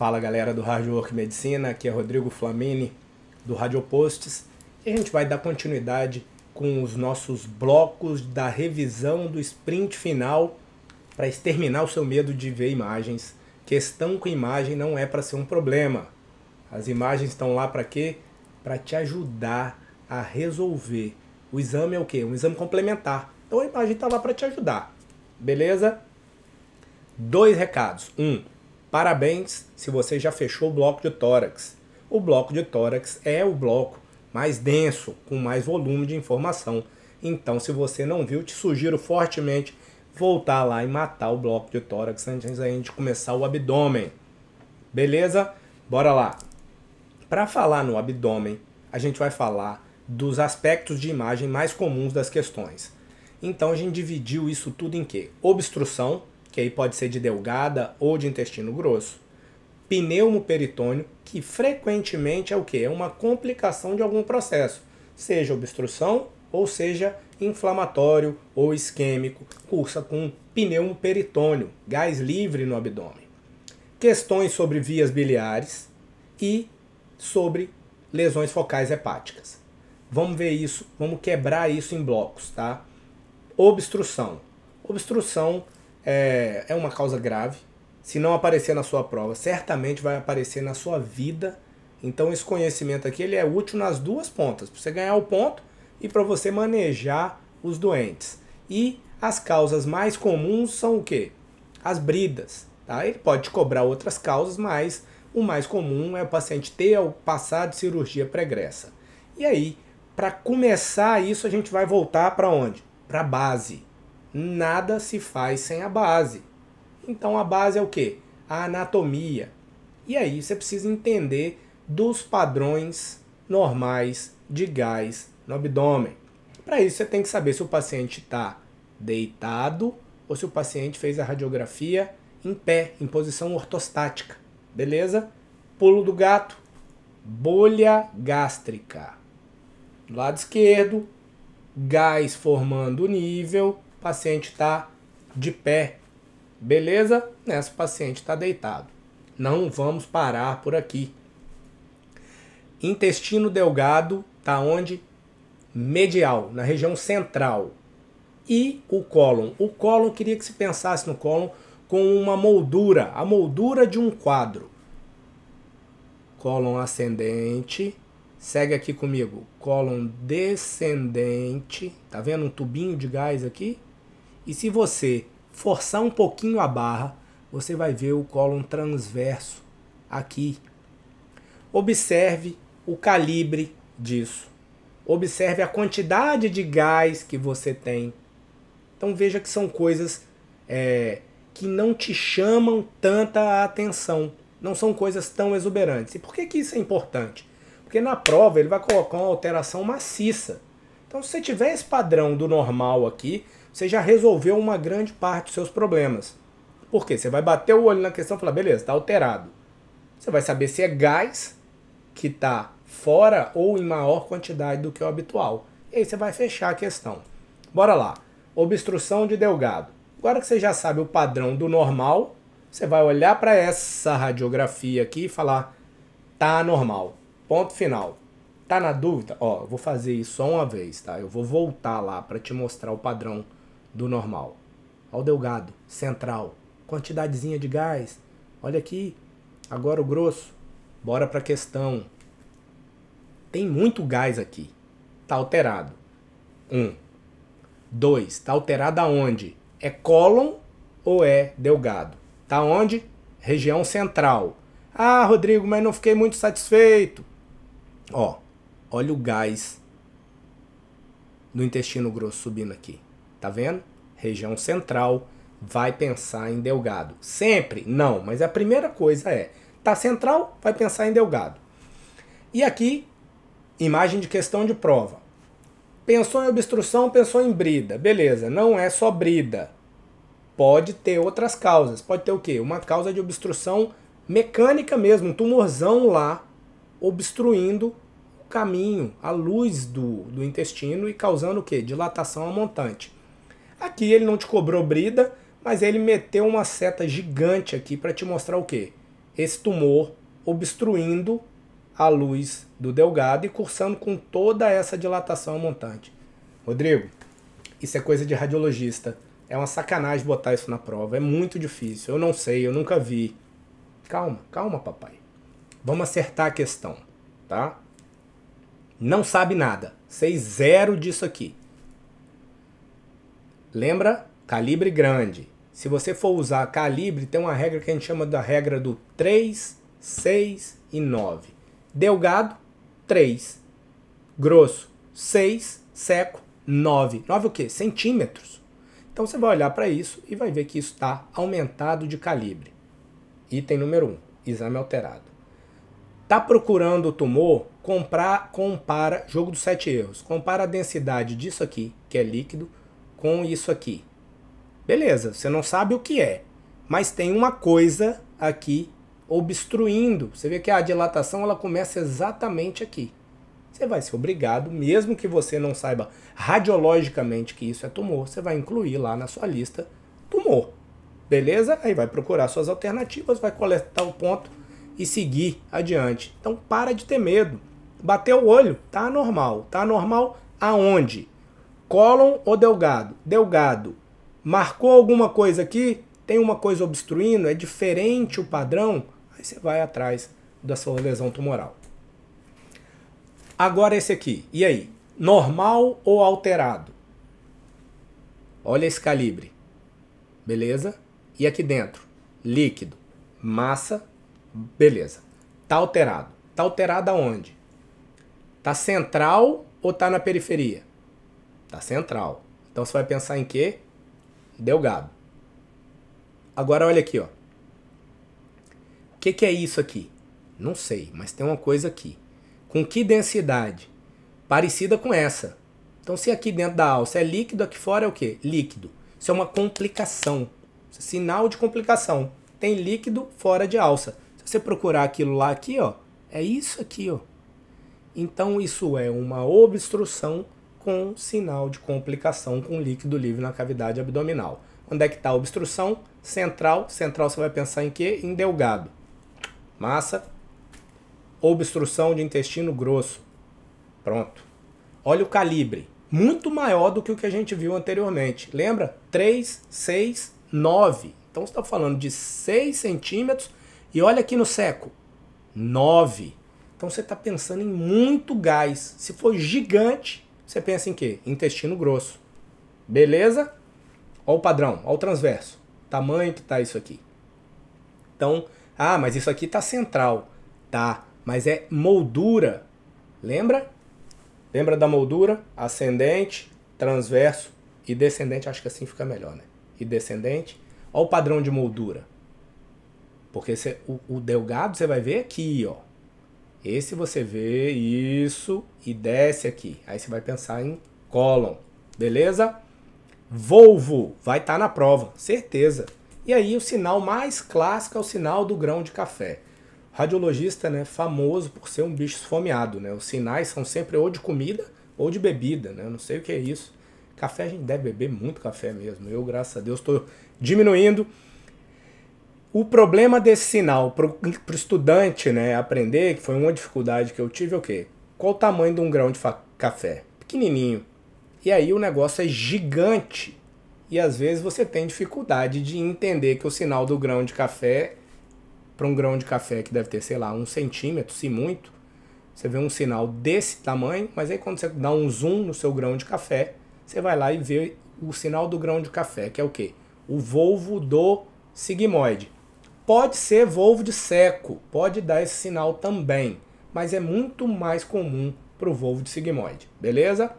Fala galera do Hard Work Medicina, aqui é Rodrigo Flamini do Radio Posts e a gente vai dar continuidade com os nossos blocos da revisão do sprint final para exterminar o seu medo de ver imagens. Questão com imagem não é para ser um problema. As imagens estão lá para quê? Para te ajudar a resolver. O exame é o quê? Um exame complementar. Então a imagem está lá para te ajudar. Beleza? Dois recados. Um, Parabéns se você já fechou o bloco de tórax. O bloco de tórax é o bloco mais denso, com mais volume de informação. Então, se você não viu, te sugiro fortemente voltar lá e matar o bloco de tórax antes ainda de começar o abdômen. Beleza? Bora lá. Para falar no abdômen, a gente vai falar dos aspectos de imagem mais comuns das questões. Então a gente dividiu isso tudo em quê? Obstrução, que aí pode ser de delgada ou de intestino grosso. Pneumo peritônio, que frequentemente é o que? É uma complicação de algum processo, seja obstrução ou seja inflamatório ou isquêmico, cursa com pneumo peritônio, gás livre no abdômen. Questões sobre vias biliares e sobre lesões focais hepáticas. Vamos ver isso, vamos quebrar isso em blocos, tá? Obstrução. Obstrução é, é uma causa grave. Se não aparecer na sua prova, certamente vai aparecer na sua vida. Então esse conhecimento aqui ele é útil nas duas pontas, para você ganhar o ponto e para você manejar os doentes. E as causas mais comuns são o quê? As bridas. Tá? Ele pode cobrar outras causas, mas o mais comum é o paciente ter ou passar de cirurgia pregressa. E aí, para começar isso, a gente vai voltar para onde? Para a base nada se faz sem a base. Então a base é o que A anatomia. E aí você precisa entender dos padrões normais de gás no abdômen. Para isso você tem que saber se o paciente está deitado ou se o paciente fez a radiografia em pé, em posição ortostática. Beleza? Pulo do gato, bolha gástrica. Do lado esquerdo, gás formando nível, paciente está de pé, beleza? Nessa o paciente está deitado. Não vamos parar por aqui. Intestino delgado está onde? Medial, na região central. E o cólon? O cólon, queria que se pensasse no cólon com uma moldura, a moldura de um quadro. Cólon ascendente, segue aqui comigo, cólon descendente, tá vendo um tubinho de gás aqui? E se você forçar um pouquinho a barra, você vai ver o cólon transverso aqui. Observe o calibre disso. Observe a quantidade de gás que você tem. Então veja que são coisas é, que não te chamam tanta atenção. Não são coisas tão exuberantes. E por que, que isso é importante? Porque na prova ele vai colocar uma alteração maciça. Então se você tiver esse padrão do normal aqui, você já resolveu uma grande parte dos seus problemas. Por quê? Você vai bater o olho na questão e falar, beleza, está alterado. Você vai saber se é gás que está fora ou em maior quantidade do que o habitual. E aí você vai fechar a questão. Bora lá. Obstrução de Delgado. Agora que você já sabe o padrão do normal, você vai olhar para essa radiografia aqui e falar: tá normal. Ponto final. Tá na dúvida? Ó, vou fazer isso só uma vez, tá? Eu vou voltar lá para te mostrar o padrão do normal. Olha o delgado, central, quantidadezinha de gás. Olha aqui, agora o grosso. Bora para a questão. Tem muito gás aqui. Tá alterado. 1. Um. 2. Tá alterado aonde? É cólon ou é delgado? Tá onde? Região central. Ah, Rodrigo, mas não fiquei muito satisfeito. Ó, olha o gás no intestino grosso subindo aqui. Tá vendo? região central, vai pensar em Delgado. Sempre? Não, mas a primeira coisa é, tá central, vai pensar em Delgado. E aqui, imagem de questão de prova. Pensou em obstrução, pensou em brida. Beleza, não é só brida. Pode ter outras causas. Pode ter o quê? Uma causa de obstrução mecânica mesmo, um tumorzão lá obstruindo o caminho, a luz do, do intestino e causando o quê? Dilatação amontante. montante. Aqui ele não te cobrou brida, mas ele meteu uma seta gigante aqui para te mostrar o quê? Esse tumor obstruindo a luz do delgado e cursando com toda essa dilatação montante. Rodrigo, isso é coisa de radiologista. É uma sacanagem botar isso na prova. É muito difícil. Eu não sei, eu nunca vi. Calma, calma, papai. Vamos acertar a questão, tá? Não sabe nada. Sei zero disso aqui. Lembra? Calibre grande. Se você for usar calibre, tem uma regra que a gente chama da regra do 3, 6 e 9. Delgado, 3. Grosso, 6. Seco, 9. 9 o quê? Centímetros. Então você vai olhar para isso e vai ver que isso está aumentado de calibre. Item número 1, exame alterado. Tá procurando o tumor? Comprar, compara, jogo dos sete erros. Compara a densidade disso aqui, que é líquido, com isso aqui. Beleza, você não sabe o que é, mas tem uma coisa aqui obstruindo. Você vê que a dilatação ela começa exatamente aqui. Você vai ser obrigado, mesmo que você não saiba radiologicamente que isso é tumor, você vai incluir lá na sua lista tumor. Beleza? Aí vai procurar suas alternativas, vai coletar o ponto e seguir adiante. Então para de ter medo. Bateu o olho, tá normal. Tá normal aonde? Colon ou delgado? Delgado. Marcou alguma coisa aqui? Tem uma coisa obstruindo? É diferente o padrão? Aí você vai atrás da sua lesão tumoral. Agora esse aqui. E aí? Normal ou alterado? Olha esse calibre. Beleza? E aqui dentro? Líquido, massa, beleza. Tá alterado. Tá alterado aonde? Tá central ou tá na periferia? Tá central. Então você vai pensar em quê? Delgado. Agora olha aqui, ó. O que, que é isso aqui? Não sei, mas tem uma coisa aqui. Com que densidade? Parecida com essa. Então se aqui dentro da alça é líquido, aqui fora é o quê? Líquido. Isso é uma complicação. É sinal de complicação. Tem líquido fora de alça. Se você procurar aquilo lá aqui, ó, é isso aqui, ó. Então isso é uma obstrução com sinal de complicação com líquido livre na cavidade abdominal. Onde é que está a obstrução? Central. Central você vai pensar em quê? Em delgado. Massa. Obstrução de intestino grosso. Pronto. Olha o calibre. Muito maior do que o que a gente viu anteriormente. Lembra? 3, 6, 9. Então você está falando de 6 centímetros. E olha aqui no seco. 9. Então você está pensando em muito gás. Se for gigante, você pensa em quê? Intestino grosso. Beleza? Olha o padrão, olha o transverso. Tamanho que tá isso aqui. Então, ah, mas isso aqui tá central. Tá, mas é moldura. Lembra? Lembra da moldura? Ascendente, transverso e descendente. Acho que assim fica melhor, né? E descendente. Olha o padrão de moldura. Porque cê, o, o delgado você vai ver aqui, ó. Esse você vê isso e desce aqui. Aí você vai pensar em colon, beleza? Volvo vai estar tá na prova, certeza. E aí o sinal mais clássico é o sinal do grão de café. Radiologista, né, famoso por ser um bicho esfomeado, né? Os sinais são sempre ou de comida ou de bebida, né? Eu não sei o que é isso. Café a gente deve beber muito café mesmo. Eu, graças a Deus, estou diminuindo. O problema desse sinal para o estudante né, aprender, que foi uma dificuldade que eu tive, é o quê? Qual o tamanho de um grão de café? Pequenininho. E aí o negócio é gigante. E às vezes você tem dificuldade de entender que o sinal do grão de café, para um grão de café que deve ter, sei lá, um centímetro, se muito, você vê um sinal desse tamanho, mas aí quando você dá um zoom no seu grão de café, você vai lá e vê o sinal do grão de café, que é o quê? O volvo do sigmoide Pode ser Volvo de seco, pode dar esse sinal também, mas é muito mais comum para o Volvo de sigmoide, beleza?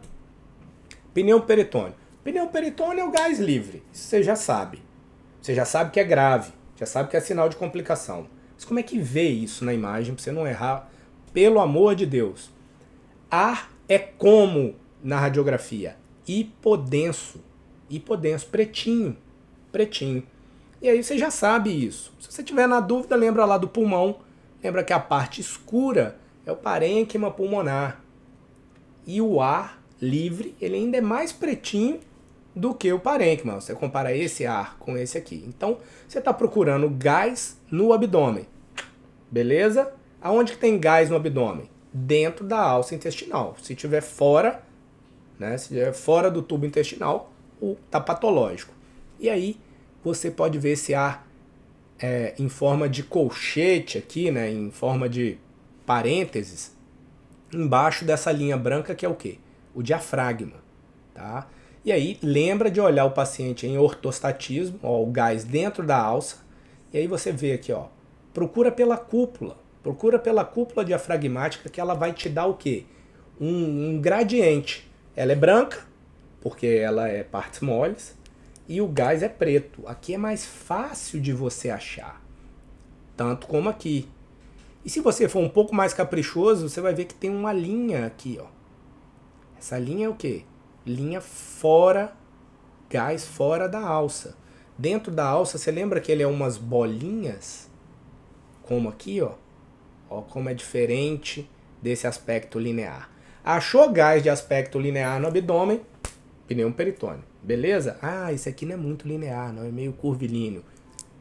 Pneu peritônio. Pneu peritônio é o gás livre, isso você já sabe. Você já sabe que é grave, já sabe que é sinal de complicação. Mas como é que vê isso na imagem para você não errar? Pelo amor de Deus. Ar é como na radiografia? Hipodenso. Hipodenso, pretinho. Pretinho. E aí você já sabe isso. Se você tiver na dúvida, lembra lá do pulmão. Lembra que a parte escura é o parênquima pulmonar. E o ar livre, ele ainda é mais pretinho do que o parênquima. Você compara esse ar com esse aqui. Então, você está procurando gás no abdômen. Beleza? Aonde que tem gás no abdômen? Dentro da alça intestinal. Se tiver fora, né, se tiver fora do tubo intestinal, o tá patológico. E aí você pode ver esse ar é, em forma de colchete aqui, né, em forma de parênteses, embaixo dessa linha branca que é o que? O diafragma, tá? E aí lembra de olhar o paciente em ortostatismo, ó, o gás dentro da alça, e aí você vê aqui, ó, procura pela cúpula, procura pela cúpula diafragmática que ela vai te dar o que? Um, um gradiente. Ela é branca, porque ela é partes moles, e o gás é preto. Aqui é mais fácil de você achar, tanto como aqui. E se você for um pouco mais caprichoso, você vai ver que tem uma linha aqui, ó. Essa linha é o quê? Linha fora, gás fora da alça. Dentro da alça, você lembra que ele é umas bolinhas? Como aqui, ó. Ó como é diferente desse aspecto linear. Achou gás de aspecto linear no abdômen, pneu peritônio. Beleza? Ah, esse aqui não é muito linear, não é meio curvilíneo.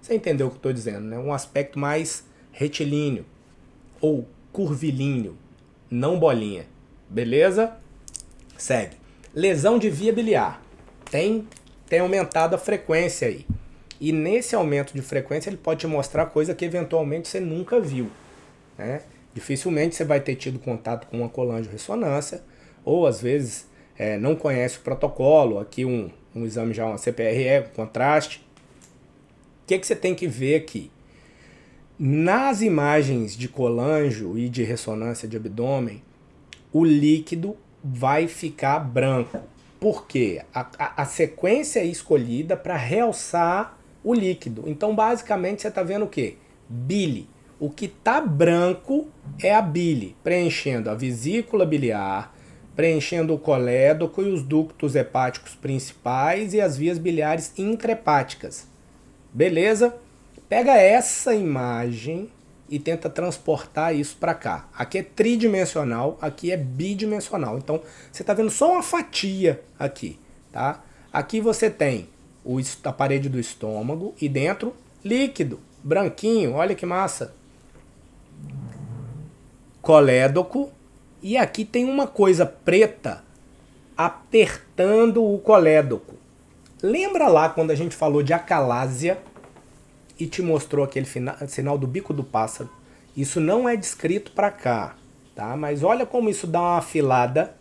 Você entendeu o que eu estou dizendo, né? Um aspecto mais retilíneo ou curvilíneo, não bolinha. Beleza? Segue. Lesão de via biliar. Tem, tem aumentado a frequência aí. E nesse aumento de frequência ele pode te mostrar coisa que eventualmente você nunca viu. Né? Dificilmente você vai ter tido contato com uma colangio ressonância, ou às vezes é, não conhece o protocolo, aqui um, um exame já, uma CPRE, um contraste. O que, é que você tem que ver aqui? Nas imagens de colangio e de ressonância de abdômen, o líquido vai ficar branco. Por quê? A, a, a sequência é escolhida para realçar o líquido. Então, basicamente, você está vendo o quê? Bile. O que está branco é a bile, preenchendo a vesícula biliar, preenchendo o colédoco e os ductos hepáticos principais e as vias biliares intrahepáticas. Beleza? Pega essa imagem e tenta transportar isso para cá. Aqui é tridimensional, aqui é bidimensional. Então, você está vendo só uma fatia aqui, tá? Aqui você tem o, a parede do estômago e dentro líquido, branquinho, olha que massa. Colédoco, e aqui tem uma coisa preta apertando o colédoco. Lembra lá quando a gente falou de acalásia e te mostrou aquele final, sinal do bico do pássaro? Isso não é descrito para cá, tá? Mas olha como isso dá uma afilada.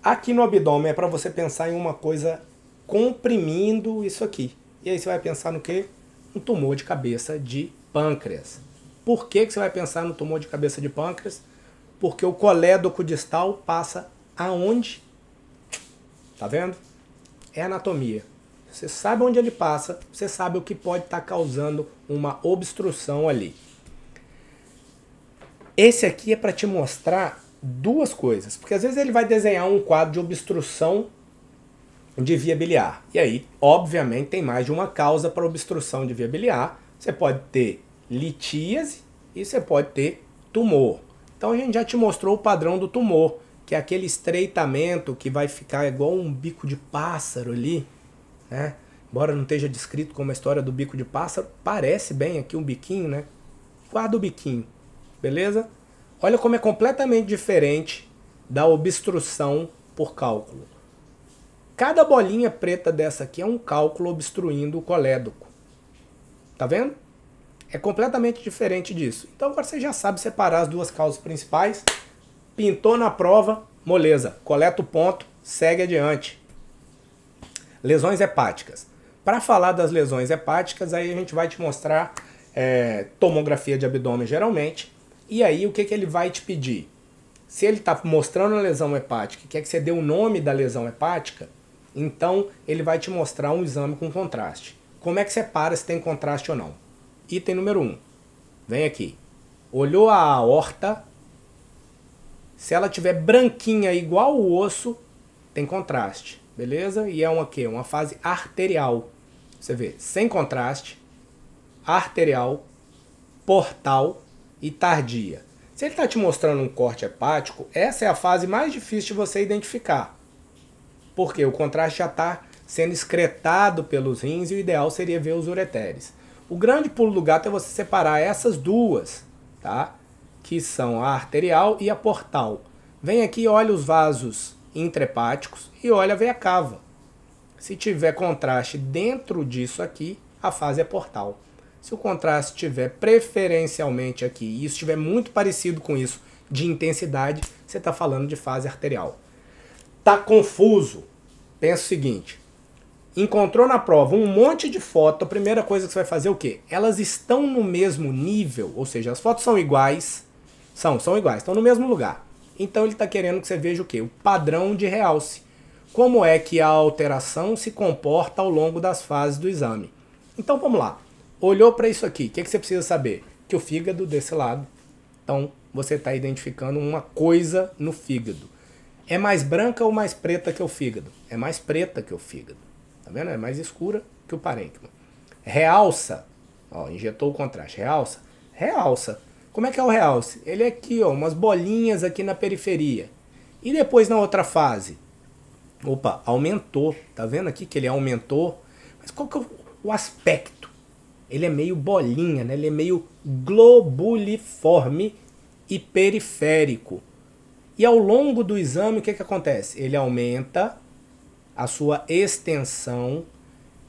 Aqui no abdômen é para você pensar em uma coisa comprimindo isso aqui. E aí você vai pensar no quê? Um tumor de cabeça de pâncreas. Por que, que você vai pensar no tumor de cabeça de pâncreas? porque o colédoco distal passa aonde? Tá vendo? É anatomia. Você sabe onde ele passa, você sabe o que pode estar tá causando uma obstrução ali. Esse aqui é para te mostrar duas coisas, porque às vezes ele vai desenhar um quadro de obstrução de via biliar. E aí, obviamente, tem mais de uma causa para obstrução de via biliar. Você pode ter litíase e você pode ter tumor. Então a gente já te mostrou o padrão do tumor, que é aquele estreitamento que vai ficar igual um bico de pássaro ali, né? Embora não esteja descrito como a história do bico de pássaro, parece bem aqui um biquinho, né? Guarda o biquinho, beleza? Olha como é completamente diferente da obstrução por cálculo. Cada bolinha preta dessa aqui é um cálculo obstruindo o colédoco. Tá vendo? É completamente diferente disso. Então agora você já sabe separar as duas causas principais. Pintou na prova, moleza, coleta o ponto, segue adiante. Lesões hepáticas. Para falar das lesões hepáticas, aí a gente vai te mostrar é, tomografia de abdômen geralmente. E aí o que, que ele vai te pedir? Se ele está mostrando a lesão hepática, quer que você dê o nome da lesão hepática, então ele vai te mostrar um exame com contraste. Como é que separa se tem contraste ou não? Item número 1. Um. Vem aqui. Olhou a aorta. Se ela tiver branquinha igual o osso, tem contraste, beleza? E é uma que uma fase arterial. Você vê, sem contraste, arterial, portal e tardia. Se ele está te mostrando um corte hepático, essa é a fase mais difícil de você identificar. Porque o contraste já está sendo excretado pelos rins e o ideal seria ver os ureteres. O grande pulo do gato é você separar essas duas, tá? Que são a arterial e a portal. Vem aqui, olha os vasos intrahepáticos e olha a veia cava. Se tiver contraste dentro disso aqui, a fase é portal. Se o contraste estiver preferencialmente aqui e isso estiver muito parecido com isso de intensidade, você está falando de fase arterial. Tá confuso? Pensa o seguinte: encontrou na prova um monte de foto, a primeira coisa que você vai fazer é o quê? Elas estão no mesmo nível, ou seja, as fotos são iguais, são, são iguais, estão no mesmo lugar. Então ele está querendo que você veja o quê? O padrão de realce. Como é que a alteração se comporta ao longo das fases do exame. Então vamos lá. Olhou para isso aqui, o que, que você precisa saber? Que o fígado desse lado. Então você está identificando uma coisa no fígado. É mais branca ou mais preta que o fígado? É mais preta que o fígado. Tá vendo? É mais escura que o parênquima. Realça. Ó, injetou o contraste. Realça. Realça. Como é que é o realce? Ele é aqui, ó, umas bolinhas aqui na periferia. E depois na outra fase? Opa, aumentou. Tá vendo aqui que ele aumentou? Mas qual que é o aspecto? Ele é meio bolinha, né? Ele é meio globuliforme e periférico. E ao longo do exame, o que, que acontece? Ele aumenta, a sua extensão.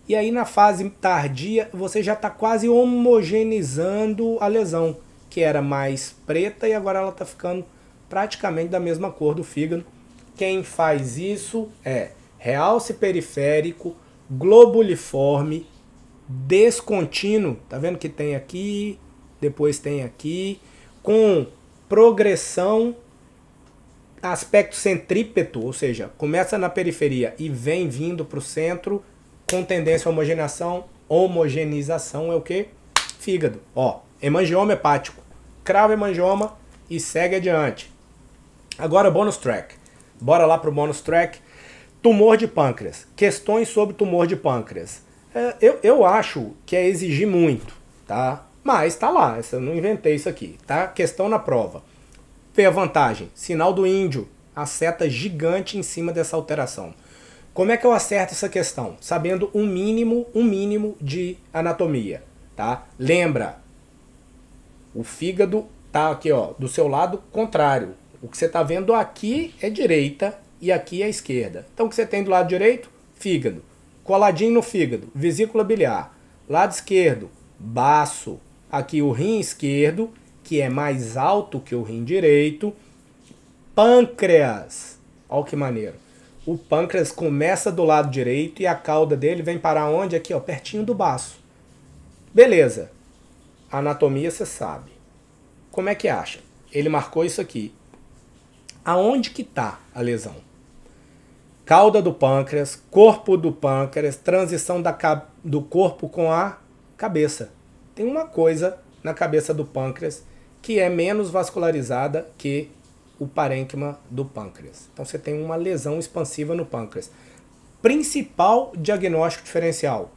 E aí na fase tardia você já está quase homogeneizando a lesão, que era mais preta e agora ela está ficando praticamente da mesma cor do fígado. Quem faz isso é realce periférico, globuliforme, descontínuo, tá vendo que tem aqui, depois tem aqui, com progressão aspecto centrípeto, ou seja, começa na periferia e vem vindo para o centro com tendência à homogeneação. Homogeneização é o que? Fígado. Ó, hemangioma hepático, cravo hemangioma e segue adiante. Agora, bônus track. Bora lá para o bônus track. Tumor de pâncreas. Questões sobre tumor de pâncreas. É, eu, eu acho que é exigir muito, tá? Mas tá lá, eu não inventei isso aqui, tá? Questão na prova. Vê a vantagem. Sinal do índio. A seta gigante em cima dessa alteração. Como é que eu acerto essa questão? Sabendo um mínimo, um mínimo de anatomia, tá? Lembra, o fígado tá aqui, ó, do seu lado contrário. O que você tá vendo aqui é direita e aqui é esquerda. Então o que você tem do lado direito? Fígado. Coladinho no fígado, vesícula biliar. Lado esquerdo, baço. Aqui o rim esquerdo que é mais alto que o rim direito. Pâncreas. Olha que maneiro. O pâncreas começa do lado direito e a cauda dele vem para onde? Aqui, ó, pertinho do baço. Beleza. A anatomia você sabe. Como é que acha? Ele marcou isso aqui. Aonde que tá a lesão? Cauda do pâncreas, corpo do pâncreas, transição da, do corpo com a cabeça. Tem uma coisa na cabeça do pâncreas que é menos vascularizada que o parênquima do pâncreas. Então você tem uma lesão expansiva no pâncreas. Principal diagnóstico diferencial: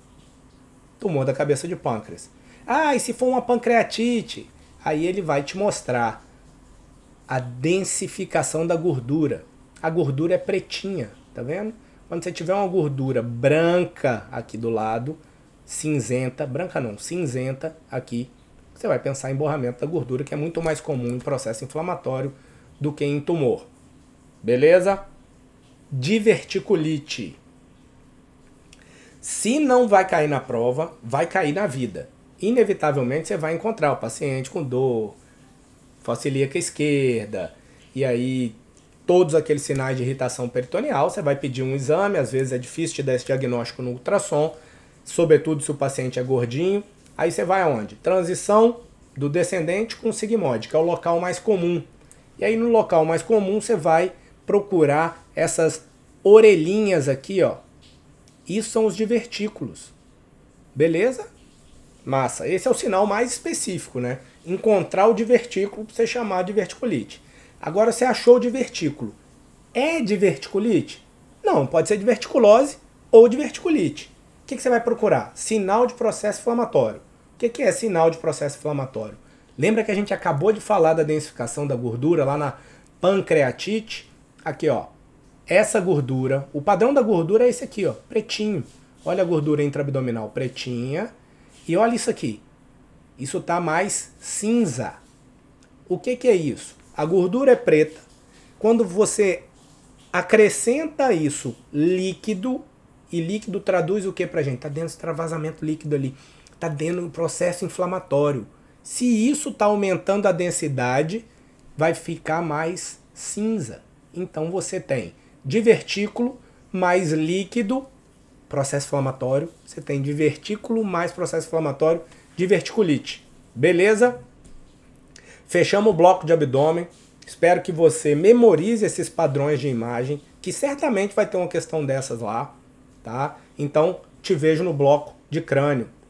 tumor da cabeça de pâncreas. Ah, e se for uma pancreatite? Aí ele vai te mostrar a densificação da gordura. A gordura é pretinha, tá vendo? Quando você tiver uma gordura branca aqui do lado, cinzenta, branca não, cinzenta aqui você vai pensar em borramento da gordura, que é muito mais comum em processo inflamatório do que em tumor. Beleza? Diverticulite. Se não vai cair na prova, vai cair na vida. Inevitavelmente você vai encontrar o paciente com dor, fossilíaca esquerda, e aí todos aqueles sinais de irritação peritoneal, você vai pedir um exame, às vezes é difícil te dar esse diagnóstico no ultrassom, sobretudo se o paciente é gordinho, Aí você vai aonde? Transição do descendente com sigmoide, que é o local mais comum. E aí no local mais comum você vai procurar essas orelhinhas aqui, ó. Isso são os divertículos. Beleza? Massa. Esse é o sinal mais específico, né? Encontrar o divertículo para você chamar de diverticulite. Agora você achou o divertículo. É diverticulite? Não, pode ser diverticulose ou diverticulite. O que, que, você vai procurar? Sinal de processo inflamatório. O que, que é sinal de processo inflamatório? Lembra que a gente acabou de falar da densificação da gordura lá na pancreatite? Aqui, ó. Essa gordura, o padrão da gordura é esse aqui, ó, pretinho. Olha a gordura intraabdominal pretinha e olha isso aqui. Isso tá mais cinza. O que, que é isso? A gordura é preta. Quando você acrescenta isso líquido, e líquido traduz o que pra gente? Tá dentro extravasamento líquido ali. Tá dentro do processo inflamatório. Se isso tá aumentando a densidade, vai ficar mais cinza. Então você tem divertículo mais líquido, processo inflamatório. Você tem divertículo mais processo inflamatório, diverticulite. Beleza? Fechamos o bloco de abdômen. Espero que você memorize esses padrões de imagem, que certamente vai ter uma questão dessas lá tá? Então, te vejo no bloco de crânio.